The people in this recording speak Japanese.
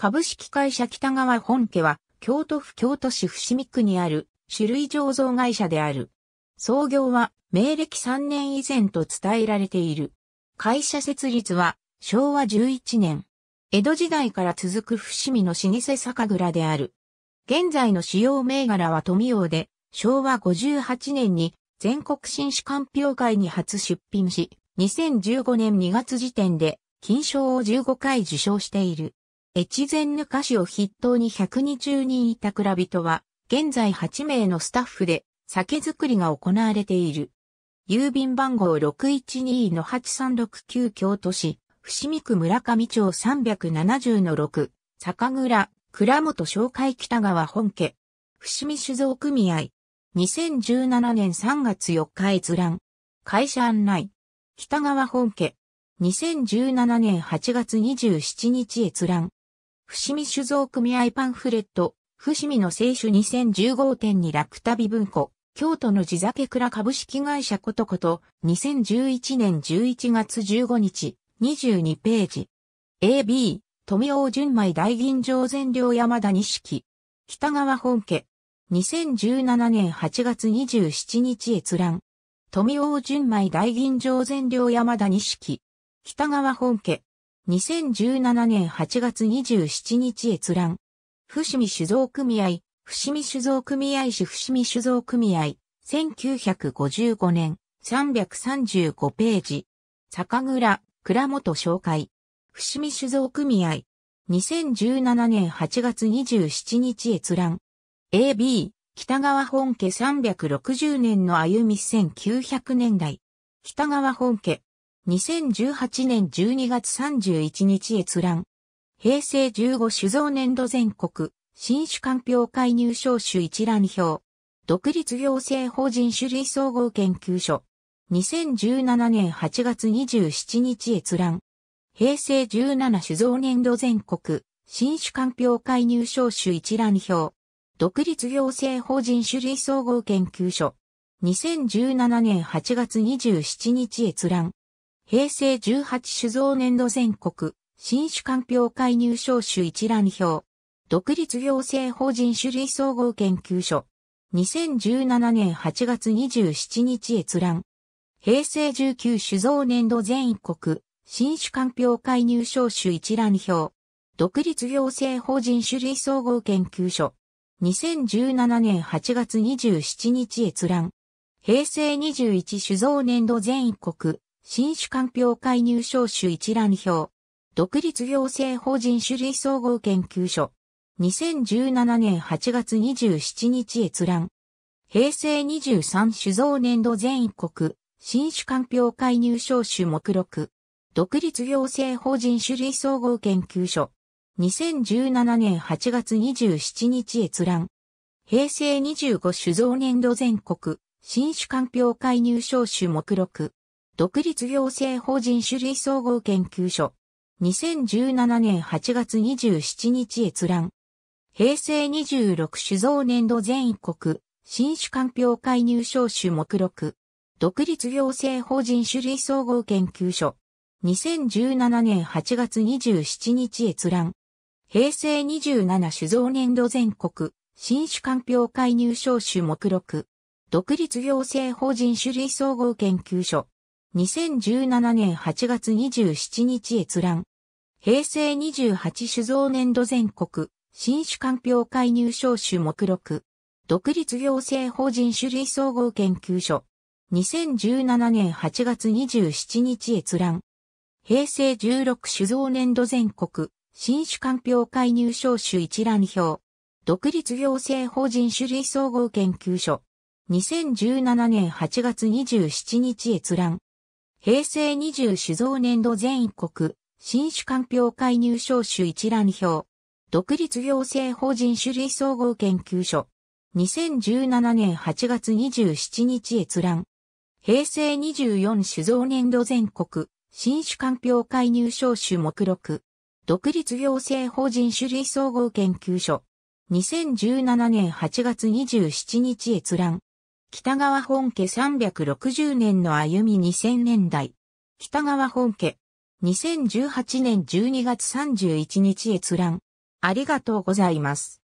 株式会社北川本家は、京都府京都市伏見区にある種類醸造会社である。創業は明暦3年以前と伝えられている。会社設立は昭和11年。江戸時代から続く伏見の老舗酒蔵である。現在の主要銘柄は富洋で、昭和58年に全国新酒鑑評会に初出品し、2015年2月時点で金賞を15回受賞している。越前ぬかしを筆頭に120人いた蔵人は、現在8名のスタッフで酒造りが行われている。郵便番号612-8369京都市、伏見区村上町370-6、酒蔵、倉本紹介北川本家、伏見酒造組合、2017年3月4日閲覧、会社案内、北川本家、2017年8月27日閲覧、伏見酒造組合パンフレット、伏見の清酒2015.2楽旅文庫、京都の地酒倉株式会社ことこと、2011年11月15日、22ページ。AB、富王純米大吟醸全量山田錦。北川本家。2017年8月27日閲覧。富王純米大吟醸全量山田錦。北川本家。2017年8月27日閲覧。伏見酒造組合、伏見酒造組合市伏見酒造組合、1955年、335ページ。酒蔵、倉元紹介。伏見酒造組合。2017年8月27日閲覧。AB、北川本家360年の歩み1900年代。北川本家、2018年12月31日閲覧。平成15酒造年度全国、新酒鑑評会入賞酒一覧表。独立行政法人種類総合研究所。2017年8月27日閲覧。平成17酒造年度全国、新酒鑑評会入賞酒一覧表。独立行政法人種類総合研究所。2017年8月27日閲覧。平成18酒造年度全国、新酒鑑評会入賞酒一覧表。独立行政法人種類総合研究所。2017年8月27日閲覧。平成19酒造年度全国、新酒鑑評会入賞酒一覧表。独立行政法人種類総合研究所。2017年8月27日閲覧。平成21酒造年度全国、新種鑑評介入賞種一覧表。独立行政法人種類総合研究所。2017年8月27日閲覧。平成23酒造年度全国、新種鑑評介入賞種目録。独立行政法人種類総合研究所。2017年8月27日閲覧。平成25酒造年度全国、新種鑑評介入賞種目録。独立行政法人種類総合研究所。2017年8月27日閲覧。平成26酒造年度全国新酒鑑評会入賞種目録。独立行政法人種類総合研究所。2017年8月27日閲覧。平成27酒造年度全国新酒鑑評会入賞種目録。独立行政法人種類総合研究所。2017年8月27日閲覧。平成28酒造年度全国、新酒鑑評会入賞酒目録。独立行政法人種類総合研究所。2017年8月27日閲覧。平成16酒造年度全国、新酒鑑評会入賞酒一覧表。独立行政法人種類総合研究所。2017年8月27日閲覧。平成20酒造年度全国、新酒鑑評会入賞酒一覧表。独立行政法人種類総合研究所。2017年8月27日閲覧。平成24酒造年度全国、新酒鑑評会入賞酒目録。独立行政法人種類総合研究所。2017年8月27日閲覧。北川本家360年の歩み2000年代。北川本家。2018年12月31日閲覧。ありがとうございます。